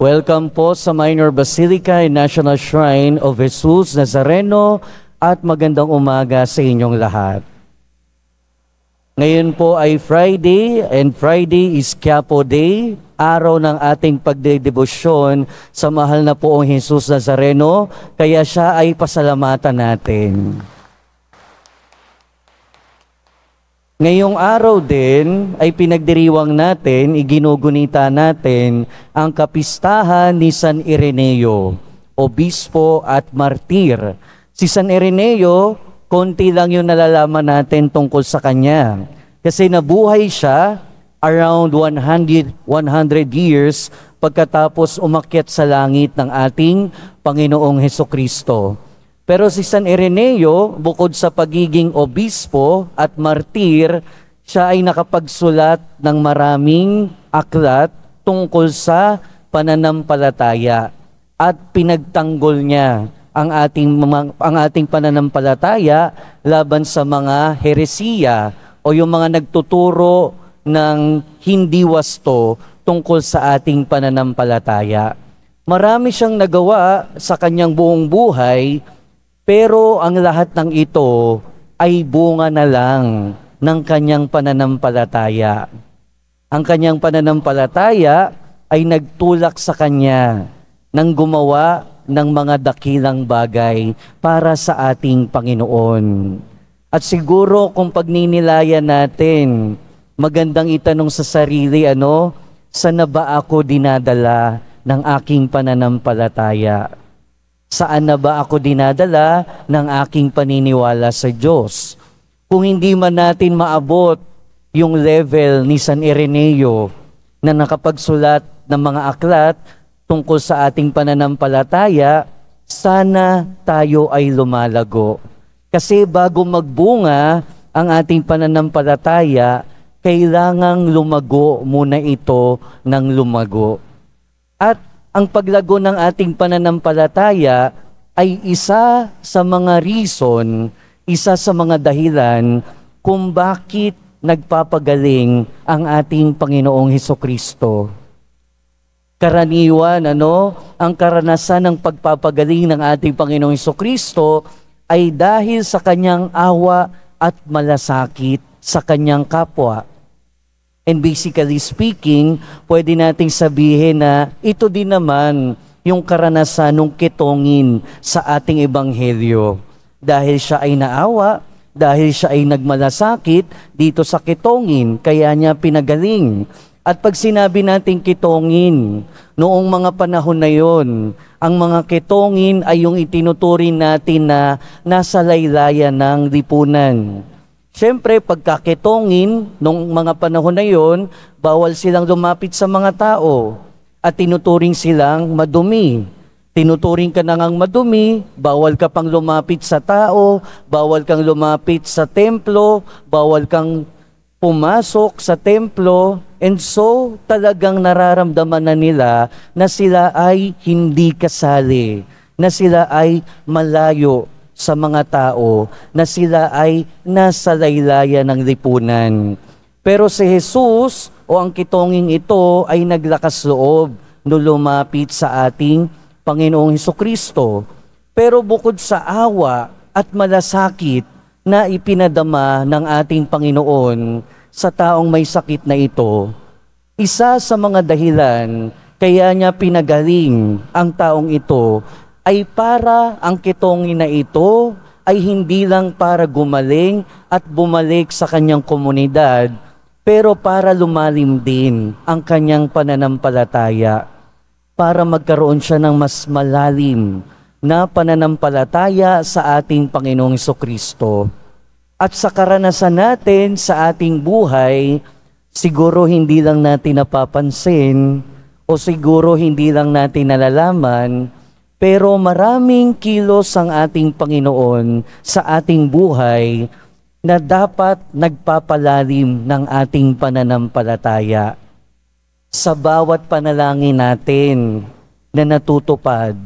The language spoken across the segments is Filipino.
Welcome po sa Minor Basilica and National Shrine of Jesus Nazareno at magandang umaga sa inyong lahat. Ngayon po ay Friday and Friday is Quiapo Day, araw ng ating pagdedebosyon sa mahal na poong Jesus Nazareno, kaya siya ay pasalamatan natin. Ngayong araw din ay pinagdiriwang natin, iginugunita natin ang kapistahan ni San Ireneo, obispo at martir. Si San Ireneo, konti lang yung nalalaman natin tungkol sa kanya. Kasi nabuhay siya around 100, 100 years pagkatapos umakyat sa langit ng ating Panginoong Heso Kristo. Pero si San Ireneo, bukod sa pagiging obispo at martir, siya ay nakapagsulat ng maraming aklat tungkol sa pananampalataya at pinagtanggol niya ang ating ang ating pananampalataya laban sa mga heresiya o yung mga nagtuturo ng hindi wasto tungkol sa ating pananampalataya. Marami siyang nagawa sa kanyang buong buhay pero ang lahat ng ito ay bunga na lang ng kanyang pananampalataya. Ang kanyang pananampalataya ay nagtulak sa kanya ng gumawa ng mga dakilang bagay para sa ating Panginoon. At siguro kung pagninilaya natin, magandang itanong sa sarili, ano? Sana ba ako dinadala ng aking pananampalataya? Saan na ba ako dinadala ng aking paniniwala sa Diyos? Kung hindi man natin maabot yung level ni San Ireneo na nakapagsulat ng mga aklat tungkol sa ating pananampalataya, sana tayo ay lumalago. Kasi bago magbunga ang ating pananampalataya, kailangang lumago muna ito ng lumago. At ang paglago ng ating pananampalataya ay isa sa mga reason, isa sa mga dahilan kung bakit nagpapagaling ang ating Panginoong Heso Kristo. Karaniwan, ano, ang karanasan ng pagpapagaling ng ating Panginoong Heso Kristo ay dahil sa kanyang awa at malasakit sa kanyang kapwa. And basically speaking, pwede nating sabihin na ito din naman yung karanasan ng kitongin sa ating ebanghelyo. Dahil siya ay naawa, dahil siya ay nagmalasakit dito sa kitongin, kaya niya pinagaling. At pag sinabi natin kitongin, noong mga panahon na yon, ang mga kitongin ay yung itinuturing natin na nasa laylayan ng lipunan. Siyempre, pagkakitongin nung mga panahon na yon, bawal silang lumapit sa mga tao at tinuturing silang madumi. Tinuturing ka nang madumi, bawal ka pang lumapit sa tao, bawal kang lumapit sa templo, bawal kang pumasok sa templo. And so, talagang nararamdaman na nila na sila ay hindi kasali, na sila ay malayo sa mga tao na sila ay nasa laylayan ng lipunan. Pero si Jesus o ang kitonging ito ay naglakas loob no lumapit sa ating Panginoong Heso Kristo. Pero bukod sa awa at malasakit na ipinadama ng ating Panginoon sa taong may sakit na ito, isa sa mga dahilan kaya niya pinagaling ang taong ito ay para ang kitongin na ito ay hindi lang para gumaling at bumalik sa kanyang komunidad, pero para lumalim din ang kanyang pananampalataya, para magkaroon siya ng mas malalim na pananampalataya sa ating Panginoong Kristo. At sa karanasan natin sa ating buhay, siguro hindi lang natin napapansin o siguro hindi lang natin nalalaman pero maraming kilos ang ating Panginoon sa ating buhay na dapat nagpapalalim ng ating pananampalataya sa bawat panalangin natin na natutupad,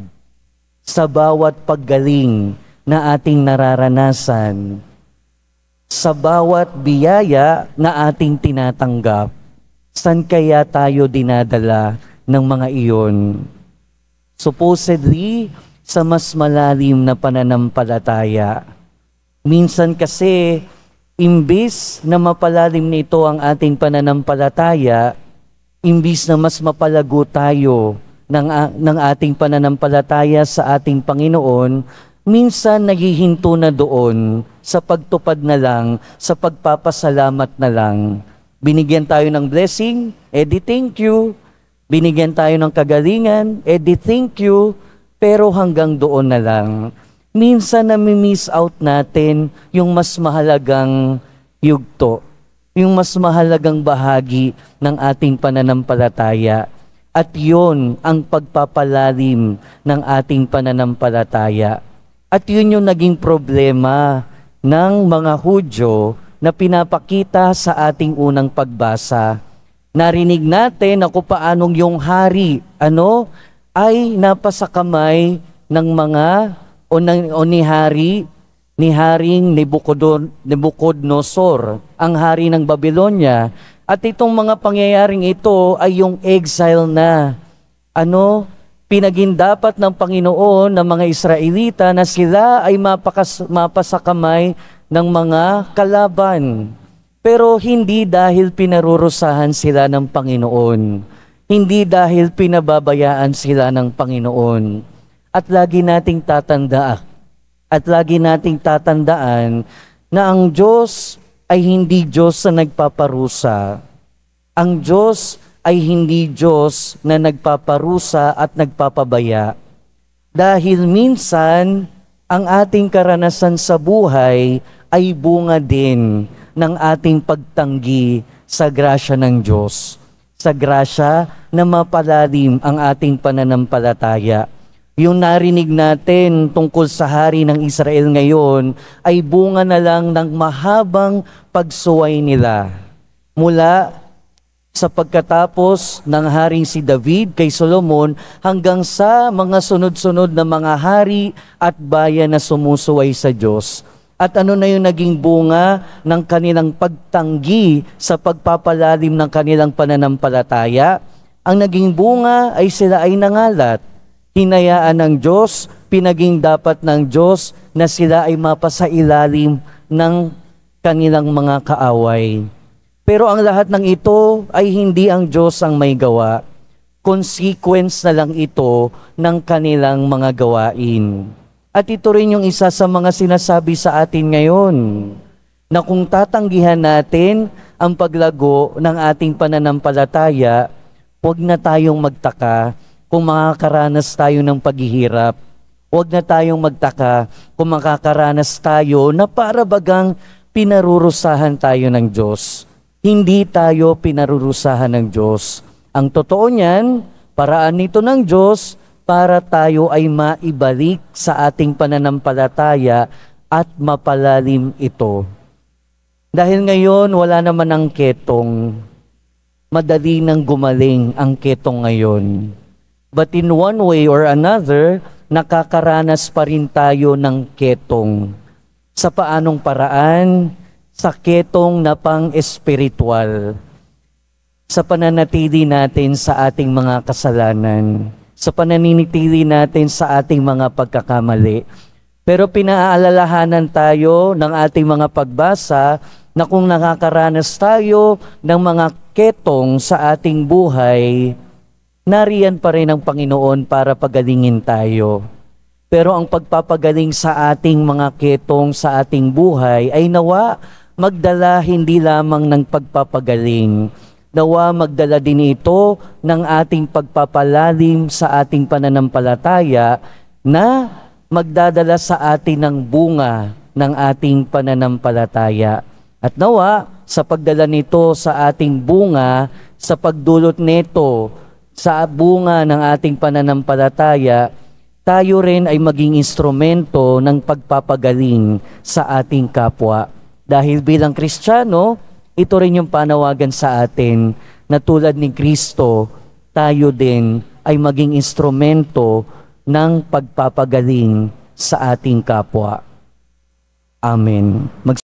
sa bawat paggaling na ating nararanasan, sa bawat biyaya na ating tinatanggap, saan kaya tayo dinadala ng mga iyon? Supposedly, sa mas malalim na pananampalataya. Minsan kasi, imbis na mapalalim nito ang ating pananampalataya, imbis na mas mapalago tayo ng, ng ating pananampalataya sa ating Panginoon, minsan naghihinto na doon sa pagtupad na lang, sa pagpapasalamat na lang. Binigyan tayo ng blessing, edi thank you, binigyan tayo ng kagalingan, eh thank you, pero hanggang doon na lang. Minsan nami-miss out natin yung mas mahalagang yugto, yung mas mahalagang bahagi ng ating pananampalataya. At yon ang pagpapalalim ng ating pananampalataya. At yun yung naging problema ng mga Hudyo na pinapakita sa ating unang pagbasa narinig natin na paanong yung hari ano ay napasakamay ng mga o, ng, o ni hari ni Haring Nebukadnezar ang hari ng Babylonia. At itong mga pangyayaring ito ay yung exile na ano pinagindapat ng Panginoon ng mga Israelita na sila ay mapakas, mapasakamay ng mga kalaban. Pero hindi dahil pinarurusahan sila ng Panginoon. Hindi dahil pinababayaan sila ng Panginoon. At lagi nating tatandaan, at lagi nating tatandaan na ang Diyos ay hindi Diyos na nagpaparusa. Ang Diyos ay hindi Diyos na nagpaparusa at nagpapabaya. Dahil minsan, ang ating karanasan sa buhay ay bunga din ng ating pagtanggi sa grasya ng Diyos, sa grasya na mapalalim ang ating pananampalataya. Yung narinig natin tungkol sa hari ng Israel ngayon ay bunga na lang ng mahabang pagsuway nila. Mula sa pagkatapos ng haring si David kay Solomon hanggang sa mga sunod-sunod na mga hari at bayan na sumusuway sa Diyos. At ano na yung naging bunga ng kanilang pagtanggi sa pagpapalalim ng kanilang pananampalataya? Ang naging bunga ay sila ay nangalat. Hinayaan ng Diyos, pinaging dapat ng Diyos na sila ay mapasailalim ng kanilang mga kaaway. Pero ang lahat ng ito ay hindi ang Diyos ang may gawa. Consequence na lang ito ng kanilang mga gawain. At ito rin yung isa sa mga sinasabi sa atin ngayon na kung tatanggihan natin ang paglago ng ating pananampalataya, huwag na tayong magtaka kung makakaranas tayo ng paghihirap. Huwag na tayong magtaka kung makakaranas tayo na para bagang pinarurusahan tayo ng Diyos. Hindi tayo pinarurusahan ng Diyos. Ang totoo niyan, paraan nito ng Diyos para tayo ay maibalik sa ating pananampalataya at mapalalim ito. Dahil ngayon, wala naman ang ketong. Madali nang gumaling ang ketong ngayon. But in one way or another, nakakaranas pa rin tayo ng ketong. Sa paanong paraan? Sa ketong na pang-espiritual. Sa pananatili natin sa ating mga kasalanan sa pananintili natin sa ating mga pagkakamali. Pero pinaaalalahanan tayo ng ating mga pagbasa na kung nakakaranas tayo ng mga ketong sa ating buhay, nariyan pa rin ang Panginoon para pagalingin tayo. Pero ang pagpapagaling sa ating mga ketong sa ating buhay ay nawa magdala hindi lamang ng pagpapagaling, Nawa magdala din ito ng ating pagpapalalim sa ating pananampalataya na magdadala sa atin ng bunga ng ating pananampalataya. At nawa, sa pagdala nito sa ating bunga, sa pagdulot nito sa bunga ng ating pananampalataya, tayo rin ay maging instrumento ng pagpapagaling sa ating kapwa. Dahil bilang Kristiyano, ito rin yung panawagan sa atin na tulad ni Kristo, tayo din ay maging instrumento ng pagpapagaling sa ating kapwa. Amen. Mag